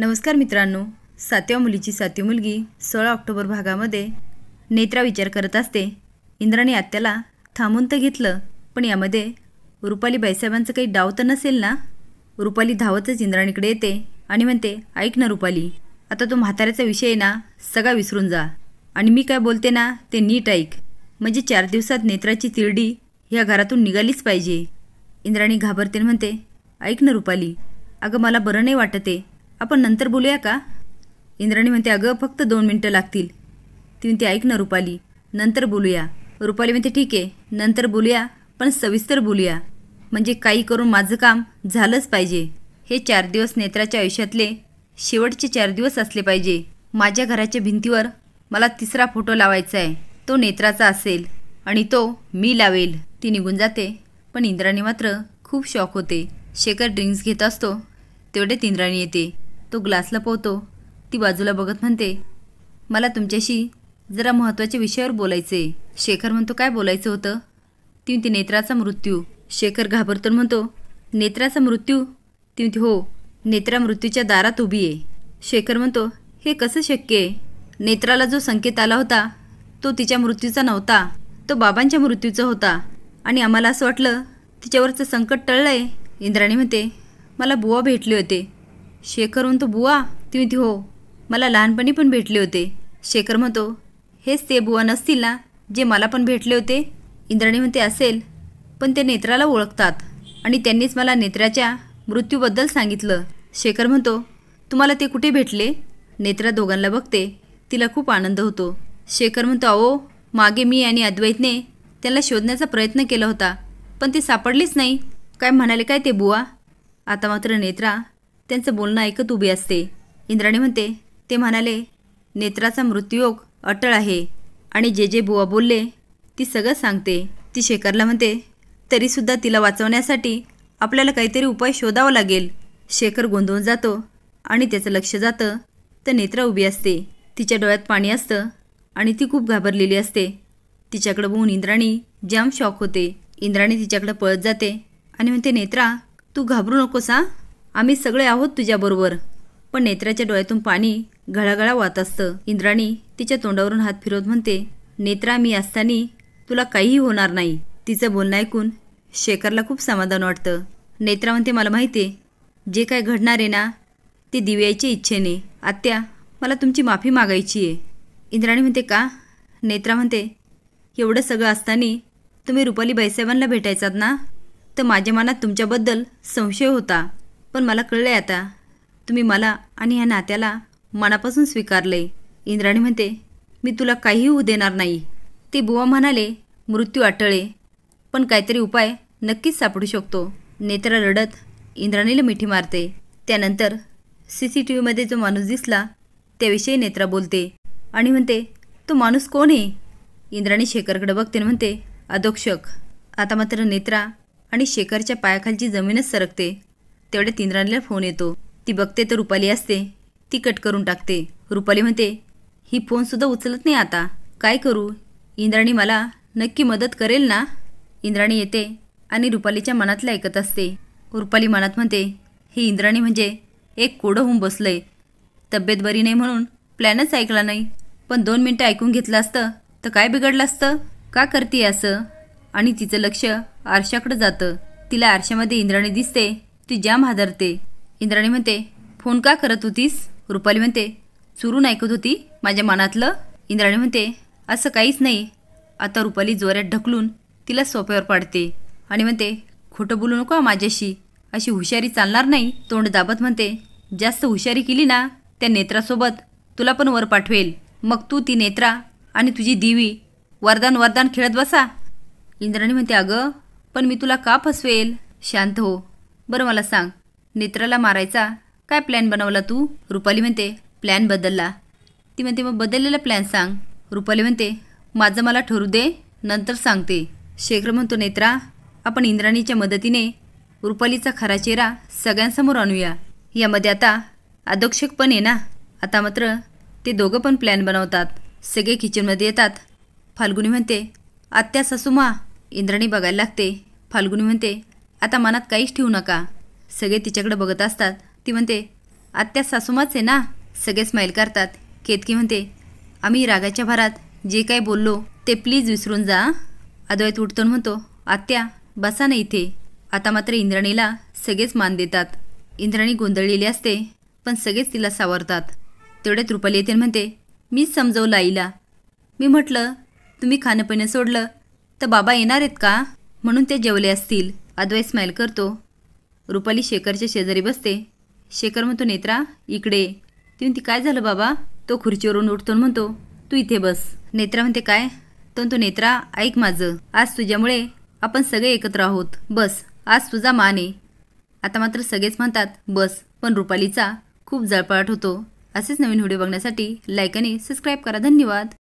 नमस्कार मित्रांनो सातव्या मुलीची सातवी मुलगी सोळा ऑक्टोबर भागामध्ये नेत्रा विचार करत असते इंद्राने आत्याला थांबून तर घेतलं पण यामध्ये रुपाली बाईसाहेबांचं काही डाव तर नसेल ना रुपाली धावतच इंद्राणीकडे येते आणि म्हणते ऐक ना रुपाली आता तो म्हाताऱ्याचा विषय ना सगळा विसरून जा आणि मी काय बोलते ना ते नीट ऐक म्हणजे चार दिवसात नेत्राची तिरडी ह्या घरातून निघालीच पाहिजे इंद्राणी घाबरते म्हणते ऐक ना रुपाली अगं मला बरं नाही वाटते आपण नंतर बोलूया का इंद्राणी म्हणते अगं फक्त दोन मिनटं लागतील ती म्हणते ऐक ना रुपाली नंतर बोलूया रुपाली म्हणते ठीक आहे नंतर बोलूया पण सविस्तर बोलूया म्हणजे काही करून माझं काम झालंच पाहिजे हे चार दिवस नेत्राच्या आयुष्यातले शेवटचे चार दिवस असले पाहिजे माझ्या घराच्या भिंतीवर मला तिसरा फोटो लावायचा आहे तो नेत्राचा असेल आणि तो मी लावेल ती निघून जाते पण इंद्राणी मात्र खूप शॉक होते शेखर ड्रिंक्स घेत असतो तेवढे इंद्राणी येते तो ग्लास लपवतो ती बाजूला बघत म्हणते मला तुमच्याशी जरा महत्त्वाच्या विषयावर बोलायचे शेखर म्हणतो काय बोलायचं होतं ती नेत्राचा मृत्यू शेखर घाबरतो म्हणतो नेत्राचा मृत्यू ती हो नेत्रा मृत्यूच्या दारात उभी आहे शेखर म्हणतो हे कसं शक्य आहे नेत्राला जो संकेत आला होता तो तिच्या मृत्यूचा नव्हता तो बाबांच्या मृत्यूचा होता आणि आम्हाला असं वाटलं तिच्यावरचं संकट टळलं आहे इंद्राणी म्हणते मला बुवा भेटले होते शेखर म्हणतो बुवा तुम्ही हो मला लहानपणी पण भेटले होते शेखर म्हणतो हेच ते बुवा नसतील ना जे मला पण भेटले होते इंद्राणी म्हणते असेल पण ते नेत्राला ओळखतात आणि त्यांनीच मला नेत्राच्या मृत्यूबद्दल सांगितलं शेखर म्हणतो तुम्हाला ते कुठे भेटले नेत्रा दोघांना बघते तिला खूप आनंद होतो शेखर म्हणतो अहो मागे मी आणि अद्वैतने त्याला शोधण्याचा प्रयत्न केला होता पण ती सापडलीच नाही काय म्हणाले काय ते बुवा आता मात्र नेत्रा त्यांचं बोलणं ऐकत उभी असते इंद्राणी म्हणते ते म्हणाले नेत्राचा मृत्यूयोग अटळ आहे आणि जे जे बुवा बोलले ती सगळं सांगते ती शेखरला म्हणते तरीसुद्धा तिला वाचवण्यासाठी आपल्याला काहीतरी उपाय शोधावा लागेल शेखर गोंधळून जातो आणि त्याचं लक्ष जातं तर नेत्रा उभी असते तिच्या डोळ्यात पाणी असतं आणि ती खूप घाबरलेली असते तिच्याकडं बघून इंद्राणी जाम शॉक होते इंद्राणी तिच्याकडं पळत जाते आणि म्हणते नेत्रा तू घाबरू नकोस हां आम्ही सगळे आहोत तुझ्याबरोबर पण नेत्राच्या डोळ्यातून पाणी घळाघळा वाहत असतं इंद्राणी तिच्या तोंडावरून हात फिरवत म्हणते नेत्रा मी असताना तुला काहीही होणार नाही तिचं बोलणं ऐकून शेखरला खूप समाधान वाटतं नेत्रा म्हणते मला माहिती आहे जे काय घडणार आहे ना ते दिव्याच्या इच्छेने आत्या मला तुमची माफी मागायची आहे इंद्राणी म्हणते का नेत्रा म्हणते एवढं सगळं असताना तुम्ही रुपाली बैसाहेबांना भेटायचात ना तर माझ्या मनात तुमच्याबद्दल संशय होता पण मला कळलंय आता तुम्ही मला आणि ह्या नात्याला मनापासून स्वीकारले इंद्राणी म्हणते मी तुला काहीही उ देणार नाही ते बुवा म्हणाले मृत्यू आटळे पण काहीतरी उपाय नक्कीच सापडू शकतो नेत्रा रडत इंद्राणीला मिठी मारते त्यानंतर सी सी टी व्हीमध्ये जो माणूस दिसला त्याविषयी नेत्रा बोलते आणि म्हणते तो माणूस कोण आहे इंद्राणी शेखरकडे बघते म्हणते अधोक्षक आता मात्र नेत्रा आणि शेखरच्या पायाखालची जमीनच सरकते तेवढे इंद्राणीला फोन येतो ती बघते तर रुपाली असते ती कट करून टाकते रुपाली म्हणते ही फोनसुद्धा उचलत नाही आता काय करू इंद्राणी मला नक्की मदत करेल ना इंद्राणी येते आणि रुपालीच्या मनातल्या ऐकत असते रुपाली मनात म्हणते ही इंद्राणी म्हणजे एक कोडं होऊन बसलंय तब्येत बरी नाही म्हणून प्लॅनच ऐकला नाही पण दोन मिनटं ऐकून घेतलं असतं तर काय बिघडलं असतं का करते असं आणि तिचं लक्ष आरशाकडं जातं तिला आरशामध्ये इंद्राणी दिसते ती जाम हादरते इंद्राणी म्हणते फोन का करत होतीस रुपाली म्हणते चुरून ऐकत होती माझ्या मनातलं इंद्राणी म्हणते असं काहीच नाही आता रुपाली जोऱ्यात ढकलून तिला सोप्यावर पाडते आणि म्हणते खोटं बोलू नको माझ्याशी अशी हुशारी चालणार नाही तोंड दाबत म्हणते जास्त हुशारी केली ना त्या नेत्रासोबत तुला पण वर पाठवेल मग तू ती नेत्रा आणि तुझी दिवी वरदान वरदान खेळत बसा इंद्राणी म्हणते अगं पण मी तुला का फसवेल शांत हो बरं मला सांग नेत्राला मारायचा काय प्लॅन बनवला तू रुपाली म्हणते प्लॅन बदलला ती म्हणते मग बदललेला प्लॅन सांग रुपाली म्हणते माझं मला ठरू दे नंतर सांगते शेखर म्हणतो नेत्रा आपण इंद्राणीच्या मदतीने रुपालीचा खरा चेहरा सगळ्यांसमोर आणूया यामध्ये आता अधोक्षक पण आहे ना आता मात्र ते दोघं पण प्लॅन बनवतात सगळे किचनमध्ये येतात फाल्गुनी म्हणते आत्या ससुमा इंद्राणी बघायला लागते फाल्गुनी म्हणते आता मनात काहीच ठेवू नका सगळे तिच्याकडे बघत असतात ती म्हणते आत्या सासूमाच आहे ना सगळे स्माईल करतात केतकी म्हणते आम्ही रागाच्या भरात जे काय बोललो ते प्लीज विसरून जा अद्वैत उठतो म्हणतो आत्या बसा ना इथे आता मात्र इंद्राणीला सगळेच मान देतात इंद्राणी गोंधळलेली असते पण सगळेच तिला सावरतात तेवढ्यात रुपाली येते म्हणते मीच समजवलं आईला मी म्हटलं तुम्ही खाणंपिणं सोडलं तर बाबा येणार आहेत का म्हणून ते जेवले असतील अद्वैत स्माईल करतो रुपाली शेखरच्या शेजारी बसते शेखर म्हणतो नेत्रा इकडे ती काय झालं बाबा तो खुर्चीवरून उठतो म्हणतो तू इथे बस नेत्रा म्हणते काय तो म्हणतो नेत्रा ऐक माझं आज तुझ्यामुळे आपण सगळे एकत्र आहोत बस आज तुझा मान आहे आता मात्र सगळेच म्हणतात बस पण रुपालीचा खूप जळपाट होतो असेच नवीन व्हिडिओ बघण्यासाठी लाईक आणि सबस्क्राईब करा धन्यवाद